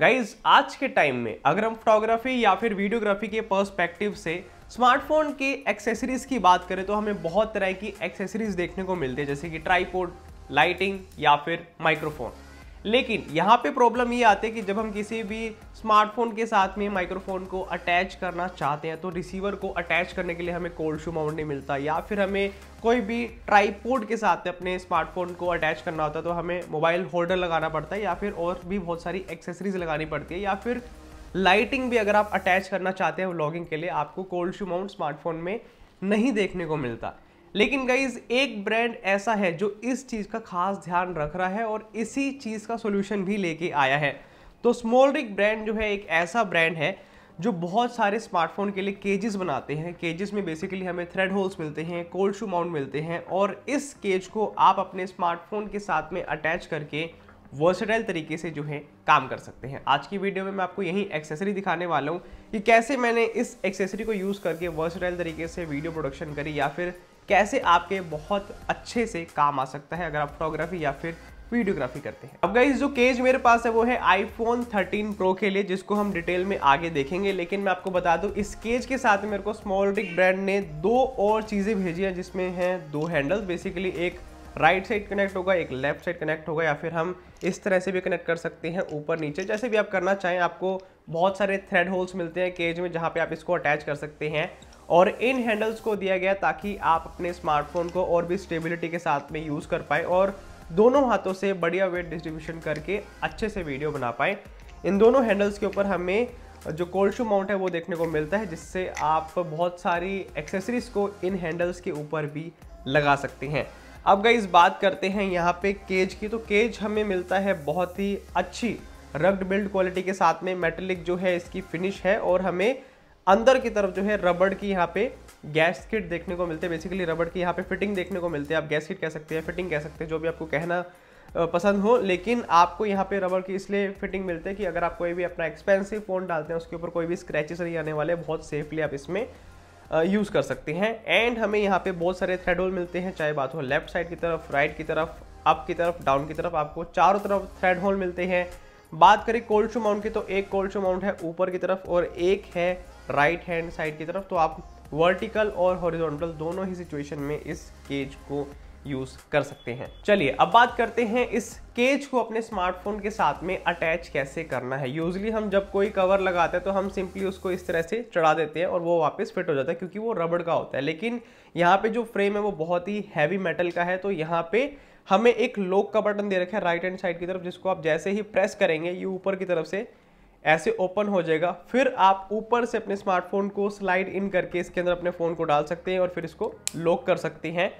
guys आज के time में अगर हम फोटोग्राफी या फिर वीडियोग्राफी के पर्सपेक्टिव से स्मार्टफोन के एक्सेसरीज की बात करें तो हमें बहुत तरह की एक्सेसरीज देखने को मिलती है जैसे कि ट्राईपोर्ड लाइटिंग या फिर माइक्रोफोन लेकिन यहाँ पे प्रॉब्लम ये आती है कि जब हम किसी भी स्मार्टफोन के साथ में माइक्रोफोन को अटैच करना चाहते हैं तो रिसीवर को अटैच करने के लिए हमें कोल्ड शू माउंट नहीं मिलता या फिर हमें कोई भी ट्राईपोर्ड के साथ अपने स्मार्टफोन को अटैच करना होता है तो हमें मोबाइल होल्डर लगाना पड़ता है या फिर और भी बहुत सारी एक्सेसरीज लगानी पड़ती है या फिर लाइटिंग भी अगर आप अटैच करना चाहते हैं व्लॉगिंग के लिए आपको कोल्ड शू माउंट स्मार्टफोन में नहीं देखने को मिलता लेकिन गाइज एक ब्रांड ऐसा है जो इस चीज़ का खास ध्यान रख रहा है और इसी चीज़ का सोल्यूशन भी लेके आया है तो स्मॉलरिक ब्रांड जो है एक ऐसा ब्रांड है जो बहुत सारे स्मार्टफोन के लिए केजेस बनाते हैं केजेस में बेसिकली हमें थ्रेड होल्स मिलते हैं कोल्ड शू माउंट मिलते हैं और इस केज को आप अपने स्मार्टफोन के साथ में अटैच करके वर्सटाइल तरीके से जो है काम कर सकते हैं आज की वीडियो में मैं आपको यही एक्सेसरी दिखाने वाला हूँ कि कैसे मैंने इस एक्सेसरी को यूज़ करके वर्सटाइल तरीके से वीडियो प्रोडक्शन करी या फिर कैसे आपके बहुत अच्छे से काम आ सकता है अगर आप फोटोग्राफी या फिर वीडियोग्राफी करते हैं अब गाइज जो केज मेरे पास है वो है आईफोन 13 प्रो के लिए जिसको हम डिटेल में आगे देखेंगे लेकिन मैं आपको बता दूं इस केज के साथ मेरे को स्मॉल ब्रांड ने दो और चीज़ें भेजी हैं जिसमें हैं दो हैंडल्स बेसिकली एक राइट साइड कनेक्ट होगा एक लेफ्ट साइड कनेक्ट होगा या फिर हम इस तरह से भी कनेक्ट कर सकते हैं ऊपर नीचे जैसे भी आप करना चाहें आपको बहुत सारे थ्रेड होल्स मिलते हैं केज में जहाँ पे आप इसको अटैच कर सकते हैं और इन हैंडल्स को दिया गया ताकि आप अपने स्मार्टफोन को और भी स्टेबिलिटी के साथ में यूज़ कर पाएँ और दोनों हाथों से बढ़िया वेट डिस्ट्रीब्यूशन करके अच्छे से वीडियो बना पाएँ इन दोनों हैंडल्स के ऊपर हमें जो कोल्ड शू माउंट है वो देखने को मिलता है जिससे आप बहुत सारी एक्सेसरीज को इन हैंडल्स के ऊपर भी लगा सकते हैं अब गई बात करते हैं यहाँ पे केज की तो केज हमें मिलता है बहुत ही अच्छी रग्ड बिल्ड क्वालिटी के साथ में मेटेलिक जो है इसकी फिनिश है और हमें अंदर की तरफ जो है रबड़ की यहाँ पे गैस किट देखने को मिलते हैं बेसिकली रबड़ की यहाँ पे फिटिंग देखने को मिलती है आप गैस किट कह सकते हैं फिटिंग कह सकते हैं जो भी आपको कहना पसंद हो लेकिन आपको यहाँ पे रबड़ की इसलिए फिटिंग मिलती है कि अगर आप कोई भी अपना एक्सपेंसिव फ़ोन डालते हैं उसके ऊपर कोई भी स्क्रैचेस नहीं आने वाले बहुत सेफली आप इसमें यूज़ कर सकते हैं एंड हमें यहाँ पे बहुत सारे थ्रेड होल मिलते हैं चाहे बात हो लेफ्ट साइड की तरफ राइट की तरफ अप की तरफ डाउन की तरफ आपको चारों तरफ थ्रेड होल मिलते हैं बात करें कोल्ड शू माउंट की तो एक कोल्ड शू माउंट है ऊपर की तरफ और एक है राइट हैंड साइड की तरफ तो आप वर्टिकल और हॉरिजॉन्टल दोनों ही सिचुएशन में इस केज को यूज़ कर सकते हैं चलिए अब बात करते हैं इस केज को अपने स्मार्टफोन के साथ में अटैच कैसे करना है यूजली हम जब कोई कवर लगाते हैं तो हम सिंपली उसको इस तरह से चढ़ा देते हैं और वो वापस फिट हो जाता है क्योंकि वो रबड़ का होता है लेकिन यहाँ पे जो फ्रेम है वो बहुत ही हैवी मेटल का है तो यहाँ पे हमें एक लॉक का बटन दे रखा है राइट हैंड साइड की तरफ जिसको आप जैसे ही प्रेस करेंगे ये ऊपर की तरफ से ऐसे ओपन हो जाएगा फिर आप ऊपर से अपने स्मार्टफोन को स्लाइड इन करके इसके अंदर अपने फ़ोन को डाल सकते हैं और फिर इसको लॉक कर सकते हैं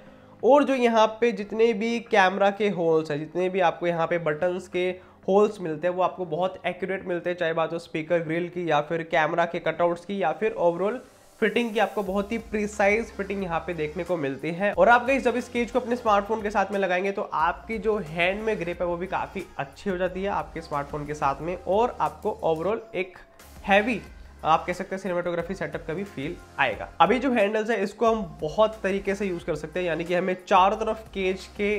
और जो यहाँ पे जितने भी कैमरा के होल्स हैं जितने भी आपको यहाँ पे बटन्स के होल्स मिलते हैं वो आपको बहुत एक्यूरेट मिलते हैं चाहे बात हो स्पीकर ग्रिल की या फिर कैमरा के कटआउट्स की या फिर ओवरऑल फिटिंग की आपको बहुत ही प्रिसाइज फिटिंग यहाँ पे देखने को मिलती है और आप गई जब इस केज को अपने स्मार्टफोन के साथ में लगाएंगे तो आपकी जो हैंड में ग्रिप है वो भी काफ़ी अच्छी हो जाती है आपके स्मार्टफोन के साथ में और आपको ओवरऑल एक हैवी आप कह सकते हैं सिनेमाटोग्राफी सेटअप का भी फील आएगा अभी जो हैंडल्स है इसको हम बहुत तरीके से यूज़ कर सकते हैं यानी कि हमें चारों तरफ केज के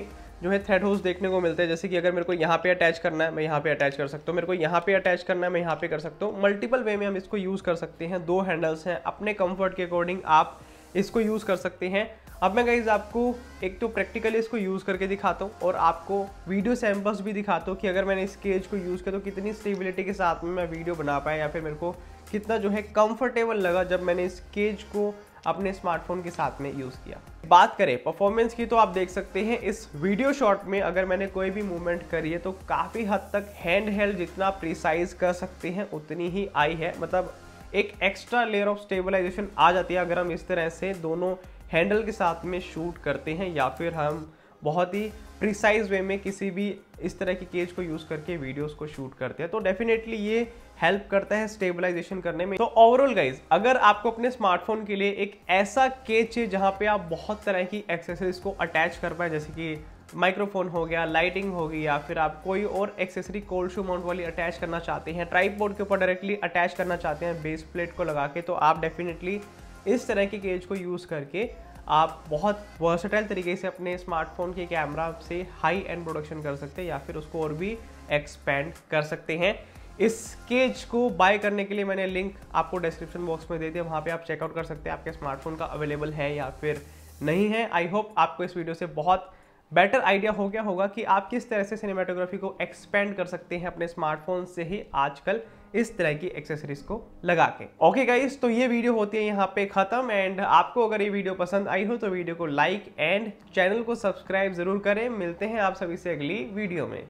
जो है थ्रेड होल्स देखने को मिलते हैं जैसे कि अगर मेरे को यहाँ पे अटैच करना है मैं यहाँ पे अटैच कर सकता हूँ मेरे को यहाँ पे अटैच करना है मैं यहाँ पे कर सकता हूँ मल्टीपल वे में हम इसको यूज़ कर सकते हैं दो हैंडल्स हैं अपने कंफर्ट के अकॉर्डिंग आप इसको यूज़ कर सकते हैं अब मैं गाइज आपको एक तो प्रैक्टिकली इसको यूज़ करके दिखाता हूँ और आपको वीडियो सैम्पल्स भी दिखाता हूँ कि अगर मैंने इस केज को यूज़ किया तो कितनी स्टेबिलिटी के साथ में मैं वीडियो बना पाया या फिर मेरे को कितना जो है कंफर्टेबल लगा जब मैंने इस केज को अपने स्मार्टफोन के साथ में यूज़ किया बात करें परफॉर्मेंस की तो आप देख सकते हैं इस वीडियो शॉट में अगर मैंने कोई भी मूवमेंट करी है तो काफ़ी हद तक हैंड हेल्ड जितना प्रिसाइज कर सकते हैं उतनी ही आई है मतलब एक एक्स्ट्रा लेयर ऑफ स्टेबलाइजेशन आ जाती है अगर हम इस तरह से दोनों हैंडल के साथ में शूट करते हैं या फिर हम बहुत ही प्रिसाइज वे में किसी भी इस तरह की केज को यूज़ करके वीडियोस को शूट करते हैं तो डेफिनेटली ये हेल्प करता है स्टेबलाइजेशन करने में तो ओवरऑल गाइज अगर आपको अपने स्मार्टफोन के लिए एक ऐसा केच है जहाँ पे आप बहुत तरह की एक्सेसरीज को अटैच कर पाए जैसे कि माइक्रोफोन हो गया लाइटिंग होगी या फिर आप कोई और एक्सेसरी कोल्ड शू माउंट वाली अटैच करना चाहते हैं बोर्ड के ऊपर डायरेक्टली अटैच करना चाहते हैं बेस प्लेट को लगा के तो आप डेफिनेटली इस तरह की केज को यूज़ करके आप बहुत वर्सटाइल तरीके से अपने स्मार्टफोन के कैमरा से हाई एंड प्रोडक्शन कर सकते हैं या फिर उसको और भी एक्सपेंड कर सकते हैं इस केज को बाय करने के लिए मैंने लिंक आपको डिस्क्रिप्शन बॉक्स में दे दिया वहाँ पे आप चेकआउट कर सकते हैं आपके स्मार्टफोन का अवेलेबल है या फिर नहीं है आई होप आपको इस वीडियो से बहुत बेटर आइडिया हो गया होगा कि आप किस तरह से सिनेमाटोग्राफी को एक्सपेंड कर सकते हैं अपने स्मार्टफोन से ही आजकल इस तरह की एक्सेसरीज को लगा के ओके गाइस तो ये वीडियो होती है यहाँ पे खत्म एंड आपको अगर ये वीडियो पसंद आई हो तो वीडियो को लाइक एंड चैनल को सब्सक्राइब जरूर करें मिलते हैं आप सभी से अगली वीडियो में